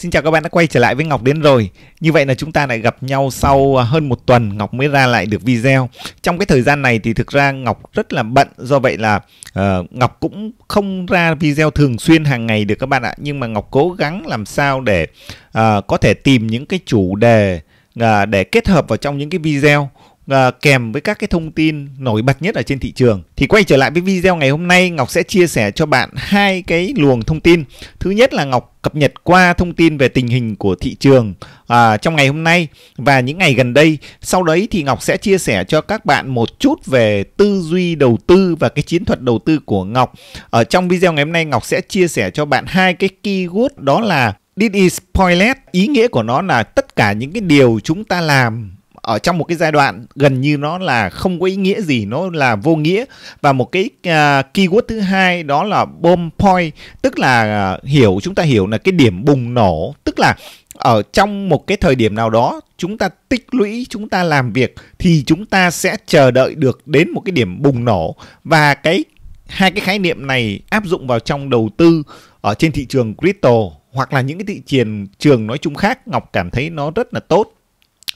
Xin chào các bạn đã quay trở lại với Ngọc đến rồi. Như vậy là chúng ta lại gặp nhau sau à, hơn một tuần Ngọc mới ra lại được video. Trong cái thời gian này thì thực ra Ngọc rất là bận do vậy là uh, Ngọc cũng không ra video thường xuyên hàng ngày được các bạn ạ. Nhưng mà Ngọc cố gắng làm sao để uh, có thể tìm những cái chủ đề uh, để kết hợp vào trong những cái video à, kèm với các cái thông tin nổi bật nhất ở trên thị trường. Thì quay trở lại với video ngày hôm nay, Ngọc sẽ chia sẻ cho bạn hai cái luồng thông tin. Thứ nhất là Ngọc cập nhật qua thông tin về tình hình của thị trường à, trong ngày hôm nay và những ngày gần đây. Sau đấy thì Ngọc sẽ chia sẻ cho các bạn một chút về tư duy đầu tư và cái chiến thuật đầu tư của Ngọc. Ở trong video ngày hôm nay Ngọc sẽ chia sẻ cho bạn hai cái keyword đó là This is pointless. Ý nghĩa của nó là tất cả những cái điều chúng ta làm ở trong một cái giai đoạn gần như nó là không có ý nghĩa gì nó là vô nghĩa và một cái uh, keyword thứ hai đó là bom point tức là uh, hiểu chúng ta hiểu là cái điểm bùng nổ tức là ở trong một cái thời điểm nào đó chúng ta tích lũy chúng ta làm việc thì chúng ta sẽ chờ đợi được đến một cái điểm bùng nổ và cái hai cái khái niệm này áp dụng vào trong đầu tư ở trên thị trường crypto hoặc là những cái thị trường trường nói chung khác ngọc cảm thấy nó rất là tốt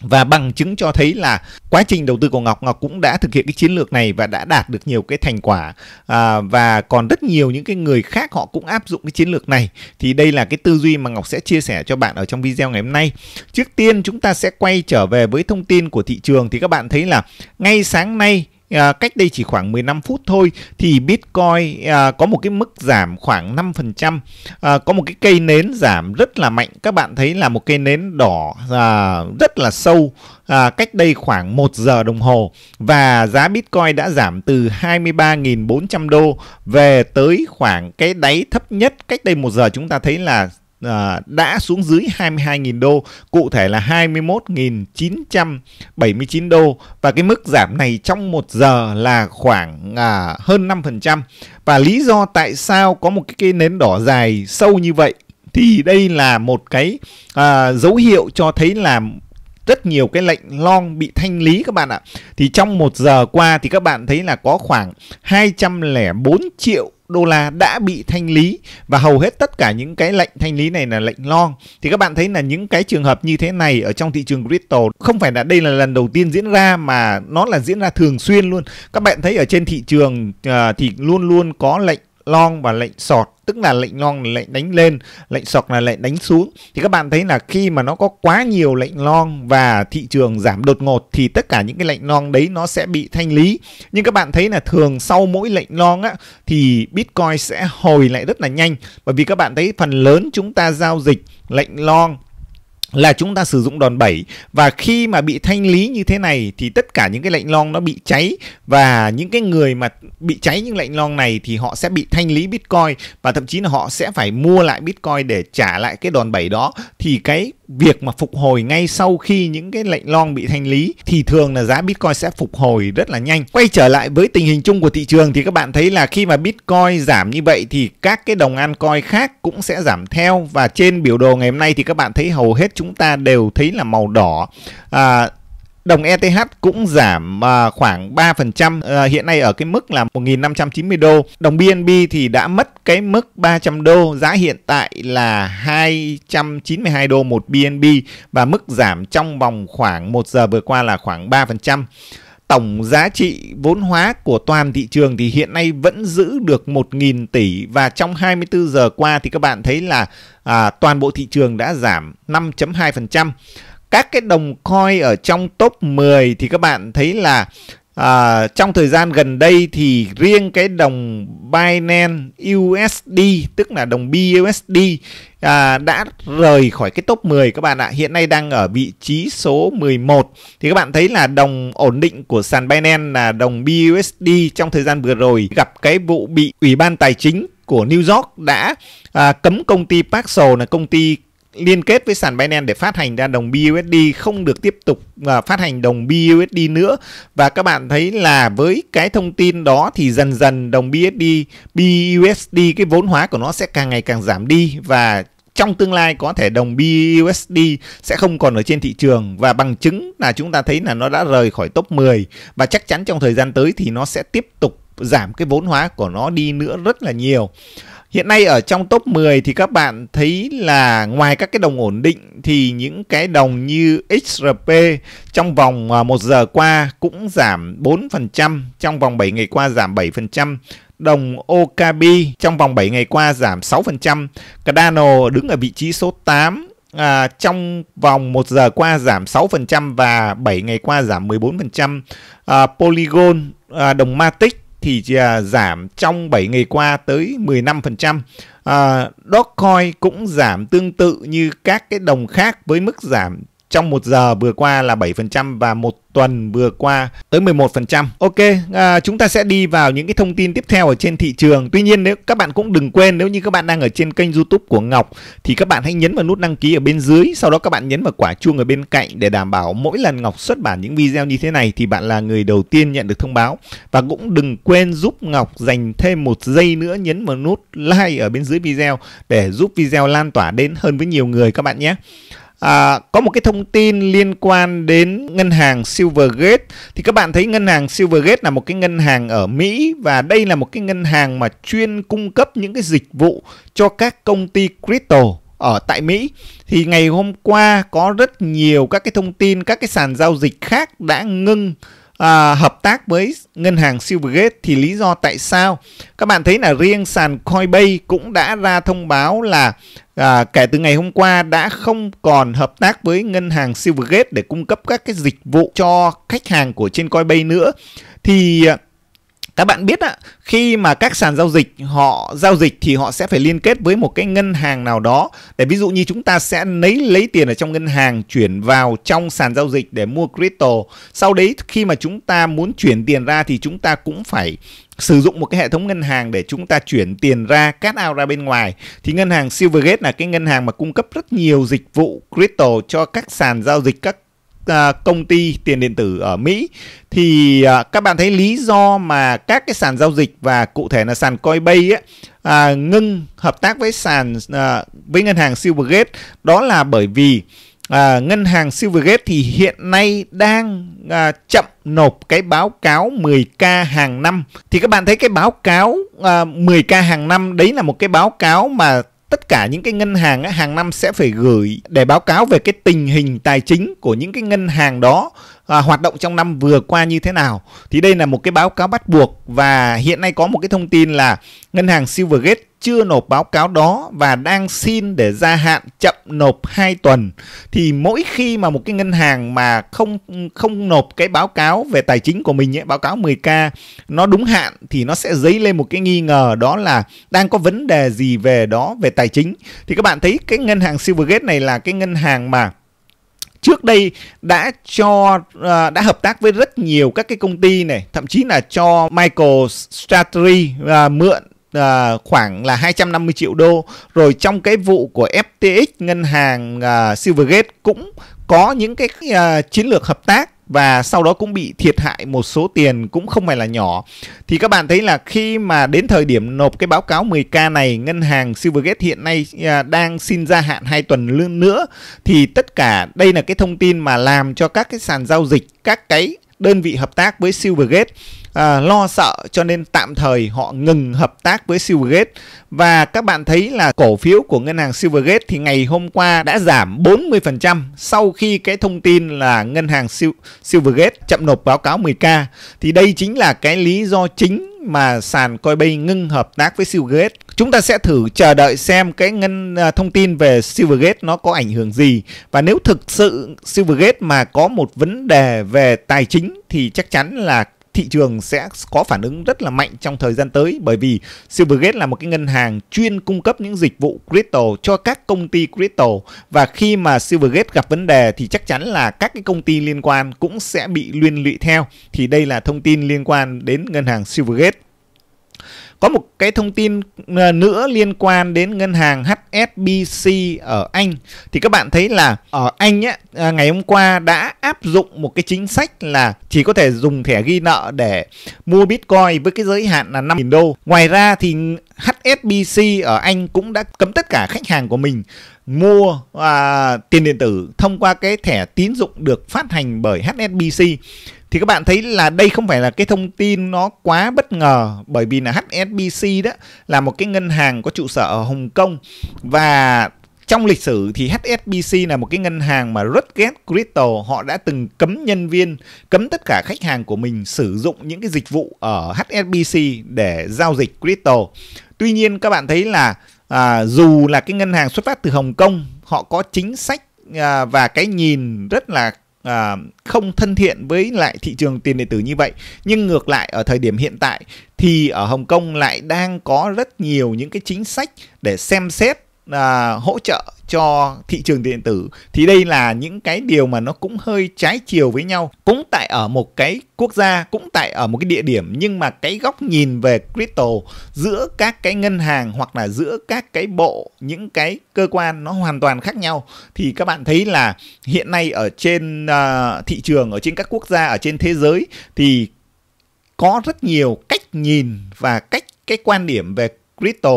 và bằng chứng cho thấy là quá trình đầu tư của Ngọc Ngọc cũng đã thực hiện cái chiến lược này và đã đạt được nhiều cái thành quả à, và còn rất nhiều những cái người khác họ cũng áp dụng cái chiến lược này thì đây là cái tư duy mà Ngọc sẽ chia sẻ cho bạn ở trong video ngày hôm nay trước tiên chúng ta sẽ quay trở về với thông tin của thị trường thì các bạn thấy là ngay sáng nay à, cách đây chỉ khoảng 15 phút thôi thì Bitcoin à, có một cái mức giảm khoảng 5%, à, có một cái cây nến giảm rất là mạnh. Các bạn thấy là một cây nến đỏ à, rất là sâu à, cách đây khoảng 1 giờ đồng hồ và giá Bitcoin đã giảm từ 23.400 đô về tới khoảng cái đáy thấp nhất cách đây 1 giờ chúng ta thấy là À, đã xuống dưới 22.000 đô, cụ thể là 21.979 đô và cái mức giảm này trong một giờ là khoảng à, hơn 5%. Và lý do tại sao có một cái, nến đỏ dài sâu như vậy thì đây là một cái à, dấu hiệu cho thấy là rất nhiều cái lệnh long bị thanh lý các bạn ạ. Thì trong một giờ qua thì các bạn thấy là có khoảng 204 triệu đô la đã bị thanh lý và hầu hết tất cả những cái lệnh thanh lý này là lệnh long thì các bạn thấy là những cái trường hợp như thế này ở trong thị trường crypto không phải là đây là lần đầu tiên diễn ra mà nó là diễn ra thường xuyên luôn các bạn thấy ở trên thị trường à, thì luôn luôn có lệnh long và lệnh sọt tức là lệnh long là lệnh đánh lên lệnh sọc là lệnh đánh xuống thì các bạn thấy là khi mà nó có quá nhiều lệnh long và thị trường giảm đột ngột thì tất cả những cái lệnh long đấy nó sẽ bị thanh lý nhưng các bạn thấy là thường sau mỗi lệnh long á thì bitcoin sẽ hồi lại rất là nhanh bởi vì các bạn thấy phần lớn chúng ta giao dịch lệnh long là chúng ta sử dụng đòn bẩy và khi mà bị thanh lý như thế này thì tất cả những cái lạnh long nó bị cháy và những cái người mà bị cháy những lạnh long này thì họ sẽ bị thanh lý bitcoin và thậm chí là họ sẽ phải mua lại bitcoin để trả lại cái đòn bẩy đó thì cái việc mà phục hồi ngay sau khi những cái lệnh long bị thanh lý thì thường là giá Bitcoin sẽ phục hồi rất là nhanh. Quay trở lại với tình hình chung của thị trường thì các bạn thấy là khi mà Bitcoin giảm như vậy thì các cái đồng altcoin khác cũng sẽ giảm theo và trên biểu đồ ngày hôm nay thì các bạn thấy hầu hết chúng chúng ta đều thấy là màu đỏ. À, Đồng ETH cũng giảm uh, khoảng 3% uh, à, hiện nay ở cái mức là 1.590 đô. Đồng BNB thì đã mất cái mức 300 đô, giá hiện tại là 292 đô một BNB và mức giảm trong vòng khoảng 1 giờ vừa qua là khoảng 3% tổng giá trị vốn hóa của toàn thị trường thì hiện nay vẫn giữ được 1.000 tỷ và trong 24 giờ qua thì các bạn thấy là à, toàn bộ thị trường đã giảm 5.2%. Các cái đồng coin ở trong top 10 thì các bạn thấy là À, trong thời gian gần đây thì riêng cái đồng Binance USD tức là đồng BUSD à, đã rời khỏi cái top 10 các bạn ạ. Hiện nay đang ở vị trí số 11. Thì các bạn thấy là đồng ổn định của sàn Binance là đồng BUSD trong thời gian vừa rồi gặp cái vụ bị Ủy ban Tài chính của New York đã à, cấm công ty Paxos là công ty liên kết với sàn Binance để phát hành ra đồng BUSD không được tiếp tục uh, phát hành đồng BUSD nữa và các bạn thấy là với cái thông tin đó thì dần dần đồng BUSD BUSD cái vốn hóa của nó sẽ càng ngày càng giảm đi và trong tương lai có thể đồng BUSD sẽ không còn ở trên thị trường và bằng chứng là chúng ta thấy là nó đã rời khỏi top 10 và chắc chắn trong thời gian tới thì nó sẽ tiếp tục giảm cái vốn hóa của nó đi nữa rất là nhiều. Hiện nay ở trong top 10 thì các bạn thấy là ngoài các cái đồng ổn định thì những cái đồng như XRP trong vòng 1 à, giờ qua cũng giảm 4%, trong vòng 7 ngày qua giảm 7%, đồng OKB trong vòng 7 ngày qua giảm 6%, Cardano đứng ở vị trí số 8 à, trong vòng 1 giờ qua giảm 6% và 7 ngày qua giảm 14%. À, Polygon, à, đồng Matic thì à, giảm trong 7 ngày qua tới 15%. À, Dogecoin cũng giảm tương tự như các cái đồng khác với mức giảm trong một giờ vừa qua là 7% và một tuần vừa qua tới 11%. Ok, à, chúng ta sẽ đi vào những cái thông tin tiếp theo ở trên thị trường. Tuy nhiên nếu các bạn cũng đừng quên nếu như các bạn đang ở trên kênh YouTube của Ngọc thì các bạn hãy nhấn vào nút đăng ký ở bên dưới, sau đó các bạn nhấn vào quả chuông ở bên cạnh để đảm bảo mỗi lần Ngọc xuất bản những video như thế này thì bạn là người đầu tiên nhận được thông báo và cũng đừng quên giúp Ngọc dành thêm một giây nữa nhấn vào nút like ở bên dưới video để giúp video lan tỏa đến hơn với nhiều người các bạn nhé à, có một cái thông tin liên quan đến ngân hàng Silvergate thì các bạn thấy ngân hàng Silvergate là một cái ngân hàng ở Mỹ và đây là một cái ngân hàng mà chuyên cung cấp những cái dịch vụ cho các công ty crypto ở tại Mỹ thì ngày hôm qua có rất nhiều các cái thông tin các cái sàn giao dịch khác đã ngưng à, hợp tác với ngân hàng Silvergate thì lý do tại sao? Các bạn thấy là riêng sàn Coinbase cũng đã ra thông báo là à, kể từ ngày hôm qua đã không còn hợp tác với ngân hàng Silvergate để cung cấp các cái dịch vụ cho khách hàng của trên Coinbase nữa. Thì à, các bạn biết ạ khi mà các sàn giao dịch họ giao dịch thì họ sẽ phải liên kết với một cái ngân hàng nào đó để ví dụ như chúng ta sẽ lấy lấy tiền ở trong ngân hàng chuyển vào trong sàn giao dịch để mua crypto sau đấy khi mà chúng ta muốn chuyển tiền ra thì chúng ta cũng phải sử dụng một cái hệ thống ngân hàng để chúng ta chuyển tiền ra cát ao ra bên ngoài thì ngân hàng Silvergate là cái ngân hàng mà cung cấp rất nhiều dịch vụ crypto cho các sàn giao dịch các À, công ty tiền điện tử ở Mỹ thì à, các bạn thấy lý do mà các cái sàn giao dịch và cụ thể là sàn Coinbase ấy, à, ngưng hợp tác với sàn với ngân hàng Silvergate đó là bởi vì ngân hàng Silvergate thì hiện nay đang chậm nộp cái báo cáo 10k hàng năm thì các bạn thấy cái báo cáo 10k hàng năm đấy là một cái báo cáo mà tất cả những cái ngân hàng á, hàng năm sẽ phải gửi để báo cáo về cái tình hình tài chính của những cái ngân hàng đó à, hoạt động trong năm vừa qua như thế nào thì đây là một cái báo cáo bắt buộc và hiện nay có một cái thông tin là ngân hàng Silvergate chưa nộp báo cáo đó và đang xin để gia hạn chậm nộp 2 tuần thì mỗi khi mà một cái ngân hàng mà không không nộp cái báo cáo về tài chính của mình ấy, báo cáo 10K nó đúng hạn thì nó sẽ dấy lên một cái nghi ngờ đó là đang có vấn đề gì về đó về tài chính. Thì các bạn thấy cái ngân hàng Silvergate này là cái ngân hàng mà trước đây đã cho ờ, đã hợp tác với rất nhiều các cái công ty này thậm chí là cho Michael Strategy ờ, mượn uh, khoảng là 250 triệu đô. Rồi trong cái vụ của FTX ngân hàng uh, Silvergate cũng có những cái uh, chiến lược hợp tác và sau đó cũng bị thiệt hại một số tiền cũng không phải là nhỏ. Thì các bạn thấy là khi mà đến thời điểm nộp cái báo cáo 10K này, ngân hàng Silvergate hiện nay đang xin gia hạn 2 tuần nữa thì tất cả đây là cái thông tin mà làm cho các cái sàn giao dịch, các cái đơn vị hợp tác với Silvergate à, lo sợ cho nên tạm thời họ ngừng hợp tác với Silvergate và các bạn thấy là cổ phiếu của ngân hàng Silvergate thì ngày hôm qua đã giảm 40% sau khi cái thông tin là ngân hàng Silvergate chậm nộp báo cáo 10K thì đây chính là cái lý do chính mà sàn Coinbase ngưng hợp tác với Silvergate. Chúng ta sẽ thử chờ đợi xem cái ngân à, thông tin về Silvergate nó có ảnh hưởng gì và nếu thực sự Silvergate mà có một vấn đề về tài chính thì chắc chắn là thị trường sẽ có phản ứng rất là mạnh trong thời gian tới bởi vì Silvergate là một cái ngân hàng chuyên cung cấp những dịch vụ crypto cho các công ty crypto và khi mà Silvergate gặp vấn đề thì chắc chắn là các cái công ty liên quan cũng sẽ bị liên lụy theo thì đây là thông tin liên quan đến ngân hàng Silvergate có một cái thông tin ờ, nữa liên quan đến ngân hàng HSBC ở Anh thì các bạn thấy là ở Anh á, ờ, ngày hôm qua đã áp dụng một cái chính sách là chỉ có thể dùng thẻ ghi nợ để mua Bitcoin với cái giới hạn là 5.000 đô. Ngoài ra thì HSBC ở Anh cũng đã cấm tất cả khách hàng của mình mua à, tiền điện tử thông qua cái thẻ tín dụng được phát hành bởi HSBC thì các bạn thấy là đây không phải là cái thông tin nó quá bất ngờ bởi vì là HSBC đó là một cái ngân hàng có trụ sở ở Hồng Kông và trong lịch sử thì HSBC là một cái ngân hàng mà rất ghét crypto, họ đã từng cấm nhân viên, cấm tất cả khách hàng của mình sử dụng những cái dịch vụ ở HSBC để giao dịch crypto. Tuy nhiên các bạn thấy là à, dù là cái ngân hàng xuất phát từ Hồng Kông họ có chính sách à, và cái nhìn rất là à, không thân thiện với lại thị trường tiền điện tử như vậy nhưng ngược lại ở thời điểm hiện tại thì ở Hồng Kông lại đang có rất nhiều những cái chính sách để xem xét à, hỗ trợ cho thị trường điện tử thì đây là những cái điều mà nó cũng hơi trái chiều với nhau cũng tại ở một cái quốc gia cũng tại ở một cái địa điểm nhưng mà cái góc nhìn về crypto giữa các cái ngân hàng hoặc là giữa các cái bộ những cái cơ quan nó hoàn toàn khác nhau thì các bạn thấy là hiện nay ở trên uh, thị trường ở trên các quốc gia ở trên thế giới thì có rất nhiều cách nhìn và cách cái quan điểm về crypto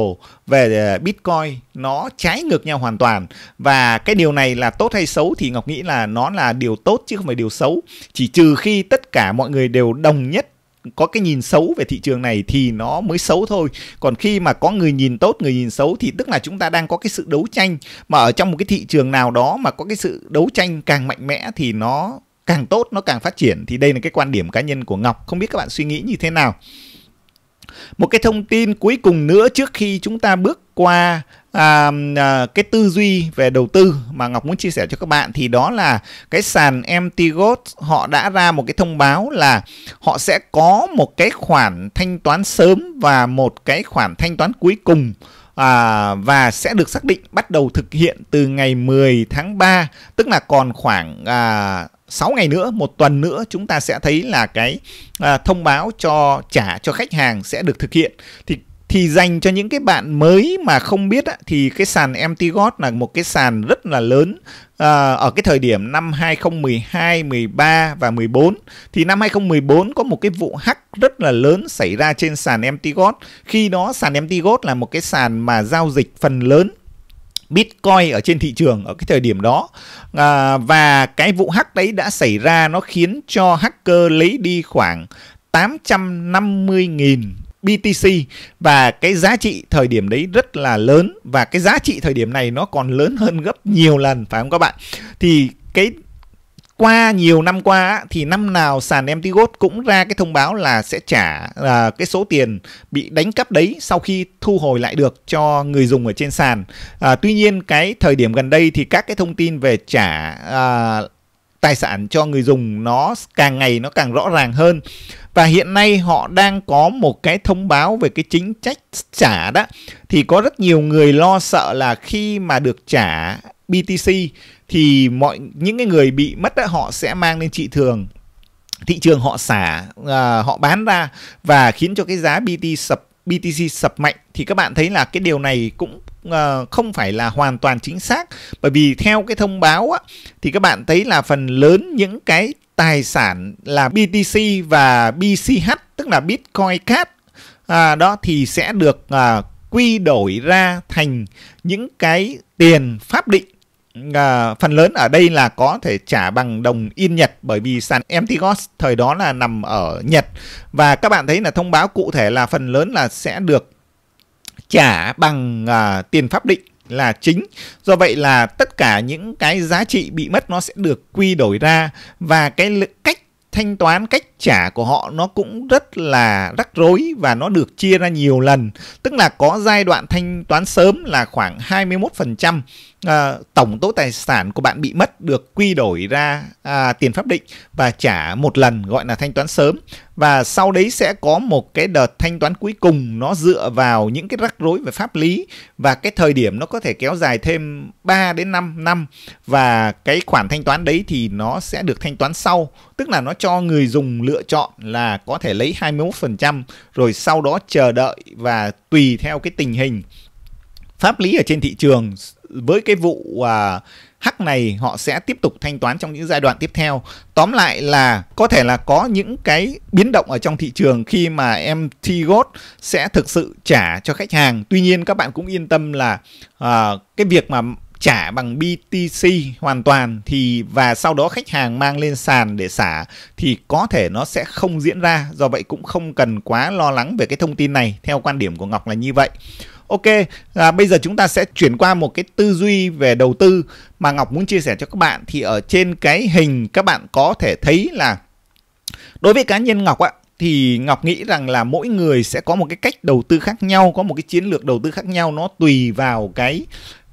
về ờ, bitcoin nó trái ngược nhau hoàn toàn và cái điều này là tốt hay xấu thì ngọc nghĩ là nó là điều tốt chứ không phải điều xấu chỉ trừ khi tất cả mọi người đều đồng nhất có cái nhìn xấu về thị trường này thì nó mới xấu thôi còn khi mà có người nhìn tốt người nhìn xấu thì tức là chúng ta đang có cái sự đấu tranh mà ở trong một cái thị trường nào đó mà có cái sự đấu tranh càng mạnh mẽ thì nó càng tốt nó càng phát triển thì đây là cái quan điểm cá nhân của ngọc không biết các bạn suy nghĩ như thế nào một cái thông tin cuối cùng nữa trước khi chúng ta bước qua à, à, cái tư duy về đầu tư mà Ngọc muốn chia sẻ cho các bạn thì đó là cái sàn Empty Gold họ đã ra một cái thông báo là họ sẽ có một cái khoản thanh toán sớm và một cái khoản thanh toán cuối cùng à, và sẽ được xác định bắt đầu thực hiện từ ngày 10 tháng 3 tức là còn khoảng à, 6 ngày nữa, một tuần nữa chúng ta sẽ thấy là cái à, thông báo cho trả cho khách hàng sẽ được thực hiện. Thì thì dành cho những cái bạn mới mà không biết á, thì cái sàn Empty God là một cái sàn rất là lớn à, ở cái thời điểm năm 2012, 13 và 14 thì năm 2014 có một cái vụ hack rất là lớn xảy ra trên sàn Empty God. Khi đó sàn Empty God là một cái sàn mà giao dịch phần lớn Bitcoin ở trên thị trường ở cái thời điểm đó à, và cái vụ hack đấy đã xảy ra nó khiến cho hacker lấy đi khoảng 850.000 BTC và cái giá trị thời điểm đấy rất là lớn và cái giá trị thời điểm này nó còn lớn hơn gấp nhiều lần phải không các bạn? Thì cái qua nhiều năm qua thì năm nào sàn MTGOT cũng ra cái thông báo là sẽ trả à, cái số tiền bị đánh cắp đấy sau khi thu hồi lại được cho người dùng ở trên sàn. À, tuy nhiên cái thời điểm gần đây thì các cái thông tin về trả à, tài sản cho người dùng nó càng ngày nó càng rõ ràng hơn và hiện nay họ đang có một cái thông báo về cái chính sách trả đó thì có rất nhiều người lo sợ là khi mà được trả BTC thì mọi những cái người bị mất đó, họ sẽ mang lên thị trường thị trường họ xả à, họ bán ra và khiến cho cái giá BT sập BTC sập mạnh thì các bạn thấy là cái điều này cũng uh, không phải là hoàn toàn chính xác bởi vì theo cái thông báo á, thì các bạn thấy là phần lớn những cái tài sản là BTC và BCH tức là Bitcoin Cash à, đó thì sẽ được à, quy đổi ra thành những cái tiền pháp định à, phần lớn ở đây là có thể trả bằng đồng yên Nhật bởi vì sàn MTGOX thời đó là nằm ở Nhật và các bạn thấy là thông báo cụ thể là phần lớn là sẽ được trả bằng à, tiền pháp định là chính. Do vậy là tất cả những cái giá trị bị mất nó sẽ được quy đổi ra và cái cách thanh toán cách trả của họ nó cũng rất là rắc rối và nó được chia ra nhiều lần. Tức là có giai đoạn thanh toán sớm là khoảng 21%, à, tổng tố tài sản của bạn bị mất được quy đổi ra à, tiền pháp định và trả một lần gọi là thanh toán sớm và sau đấy sẽ có một cái đợt thanh toán cuối cùng nó dựa vào những cái rắc rối về pháp lý và cái thời điểm nó có thể kéo dài thêm 3 đến 5 năm và cái khoản thanh toán đấy thì nó sẽ được thanh toán sau tức là nó cho người dùng lựa chọn là có thể lấy 21% rồi sau đó chờ đợi và tùy theo cái tình hình pháp lý ở trên thị trường với cái vụ à, hack này họ sẽ tiếp tục thanh toán trong những giai đoạn tiếp theo. Tóm lại là có thể là có những cái biến động ở trong thị trường khi mà MT Gold sẽ thực sự trả cho khách hàng. Tuy nhiên các bạn cũng yên tâm là à, cái việc mà trả bằng BTC hoàn toàn thì và sau đó khách hàng mang lên sàn để xả thì có thể nó sẽ không diễn ra do vậy cũng không cần quá lo lắng về cái thông tin này theo quan điểm của Ngọc là như vậy ok à, bây giờ chúng ta sẽ chuyển qua một cái tư duy về đầu tư mà ngọc muốn chia sẻ cho các bạn thì ở trên cái hình các bạn có thể thấy là đối với cá nhân ngọc ạ thì Ngọc nghĩ rằng là mỗi người sẽ có một cái cách đầu tư khác nhau, có một cái chiến lược đầu tư khác nhau nó tùy vào cái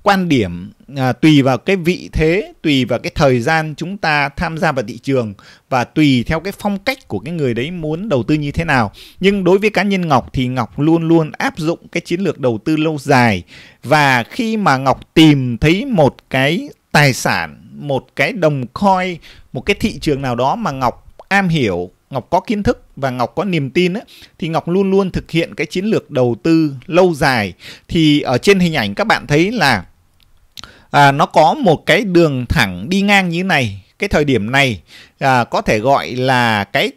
quan điểm à, tùy vào cái vị thế tùy vào cái thời gian chúng ta tham gia vào thị trường và tùy theo cái phong cách của cái người đấy muốn đầu tư như thế nào nhưng đối với cá nhân ngọc thì ngọc luôn luôn áp dụng cái chiến lược đầu tư lâu dài và khi mà ngọc tìm thấy một cái tài sản một cái đồng coi, một cái thị trường nào đó mà ngọc am hiểu Ngọc có kiến thức và Ngọc có niềm tin ấy, thì Ngọc luôn luôn thực hiện cái chiến lược đầu tư lâu dài thì ở trên hình ảnh các bạn thấy là à, nó có một cái đường thẳng đi ngang như này cái thời điểm này à, có thể gọi là cái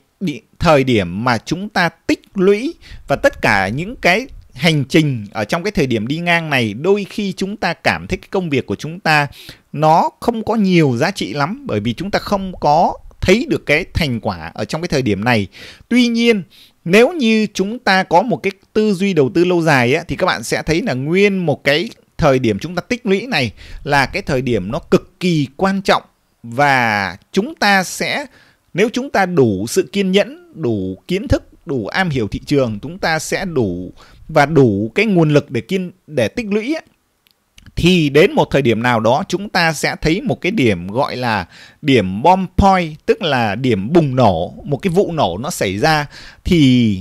thời điểm mà chúng ta tích lũy và tất cả những cái hành trình ở trong cái thời điểm đi ngang này đôi khi chúng ta cảm thấy cái công việc của chúng ta nó không có nhiều giá trị lắm bởi vì chúng ta không có thấy được cái thành quả ở trong cái thời điểm này. Tuy nhiên, nếu như chúng ta có một cái tư duy đầu tư lâu dài á, thì các bạn sẽ thấy là nguyên một cái thời điểm chúng ta tích lũy này là cái thời điểm nó cực kỳ quan trọng và chúng ta sẽ nếu chúng ta đủ sự kiên nhẫn, đủ kiến thức, đủ am hiểu thị trường, chúng ta sẽ đủ và đủ cái nguồn lực để kiên để tích lũy thì đến một thời điểm nào đó chúng ta sẽ thấy một cái điểm gọi là điểm bom point tức là điểm bùng nổ một cái vụ nổ nó xảy ra thì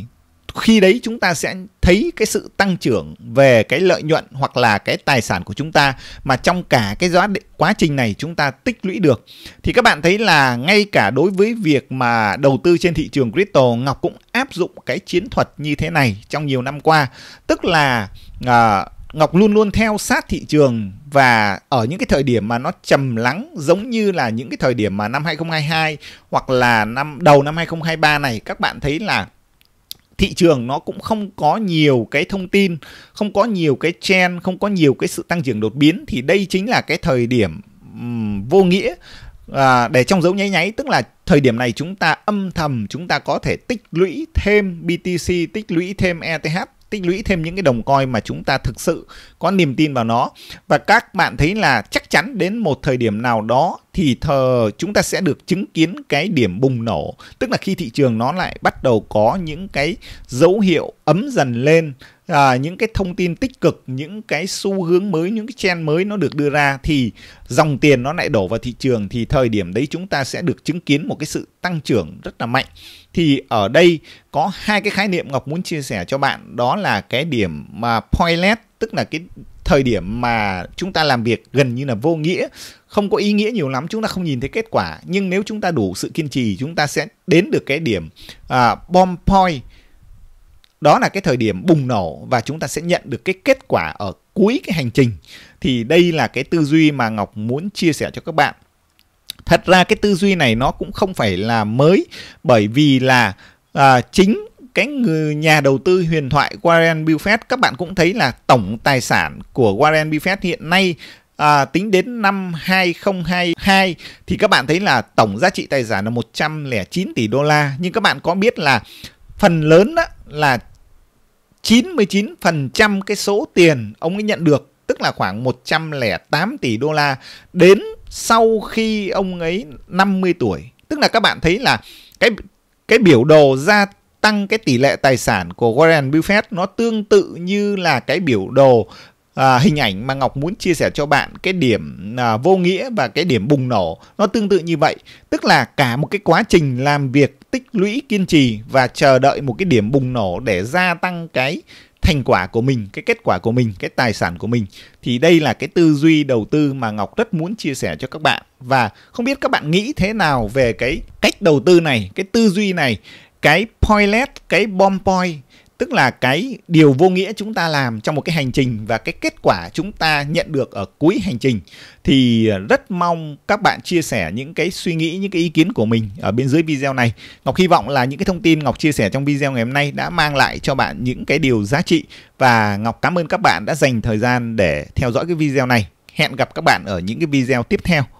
khi đấy chúng ta sẽ thấy cái sự tăng trưởng về cái lợi nhuận hoặc là cái tài sản của chúng ta mà trong cả cái quá trình này chúng ta tích lũy được thì các bạn thấy là ngay cả đối với việc mà đầu tư trên thị trường crypto Ngọc cũng áp dụng cái chiến thuật như thế này trong nhiều năm qua tức là uh, Ngọc luôn luôn theo sát thị trường và ở những cái thời điểm mà nó trầm lắng giống như là những cái thời điểm mà năm 2022 hoặc là năm đầu năm 2023 này các bạn thấy là thị trường nó cũng không có nhiều cái thông tin, không có nhiều cái trend, không có nhiều cái sự tăng trưởng đột biến thì đây chính là cái thời điểm um, vô nghĩa à, để trong dấu nháy nháy tức là thời điểm này chúng ta âm thầm chúng ta có thể tích lũy thêm BTC tích lũy thêm ETH tích lũy thêm những cái đồng coi mà chúng ta thực sự có niềm tin vào nó và các bạn thấy là chắc chắn đến một thời điểm nào đó thì thờ chúng ta sẽ được chứng kiến cái điểm bùng nổ tức là khi thị trường nó lại bắt đầu có những cái dấu hiệu ấm dần lên à, những cái thông tin tích cực những cái xu hướng mới những cái trend mới nó được đưa ra thì dòng tiền nó lại đổ vào thị trường thì thời điểm đấy chúng ta sẽ được chứng kiến một cái sự tăng trưởng rất là mạnh thì ở đây có hai cái khái niệm Ngọc muốn chia sẻ cho bạn đó là cái điểm mà pointless tức là cái thời điểm mà chúng ta làm việc gần như là vô nghĩa không có ý nghĩa nhiều lắm chúng ta không nhìn thấy kết quả nhưng nếu chúng ta đủ sự kiên trì chúng ta sẽ đến được cái điểm à, bom point đó là cái thời điểm bùng nổ và chúng ta sẽ nhận được cái kết quả ở cuối cái hành trình thì đây là cái tư duy mà ngọc muốn chia sẻ cho các bạn thật ra cái tư duy này nó cũng không phải là mới bởi vì là à, chính cái người nhà đầu tư huyền thoại Warren Buffett các bạn cũng thấy là tổng tài sản của Warren Buffett hiện nay à, tính đến năm 2022 thì các bạn thấy là tổng giá trị tài sản là 109 tỷ đô la nhưng các bạn có biết là phần lớn đó là 99% cái số tiền ông ấy nhận được tức là khoảng 108 tỷ đô la đến sau khi ông ấy 50 tuổi. Tức là các bạn thấy là cái cái biểu đồ gia tăng cái tỷ lệ tài sản của Warren Buffett nó tương tự như là cái biểu đồ à, hình ảnh mà Ngọc muốn chia sẻ cho bạn cái điểm à, vô nghĩa và cái điểm bùng nổ nó tương tự như vậy tức là cả một cái quá trình làm việc tích lũy kiên trì và chờ đợi một cái điểm bùng nổ để gia tăng cái thành quả của mình cái kết quả của mình cái tài sản của mình thì đây là cái tư duy đầu tư mà ngọc rất muốn chia sẻ cho các bạn và không biết các bạn nghĩ thế nào về cái cách đầu tư này cái tư duy này cái poilet cái bom point tức là cái điều vô nghĩa chúng ta làm trong một cái hành trình và cái kết quả chúng ta nhận được ở cuối hành trình thì rất mong các bạn chia sẻ những cái suy nghĩ những cái ý kiến của mình ở bên dưới video này ngọc hy vọng là những cái thông tin ngọc chia sẻ trong video ngày hôm nay đã mang lại cho bạn những cái điều giá trị và ngọc cảm ơn các bạn đã dành thời gian để theo dõi cái video này hẹn gặp các bạn ở những cái video tiếp theo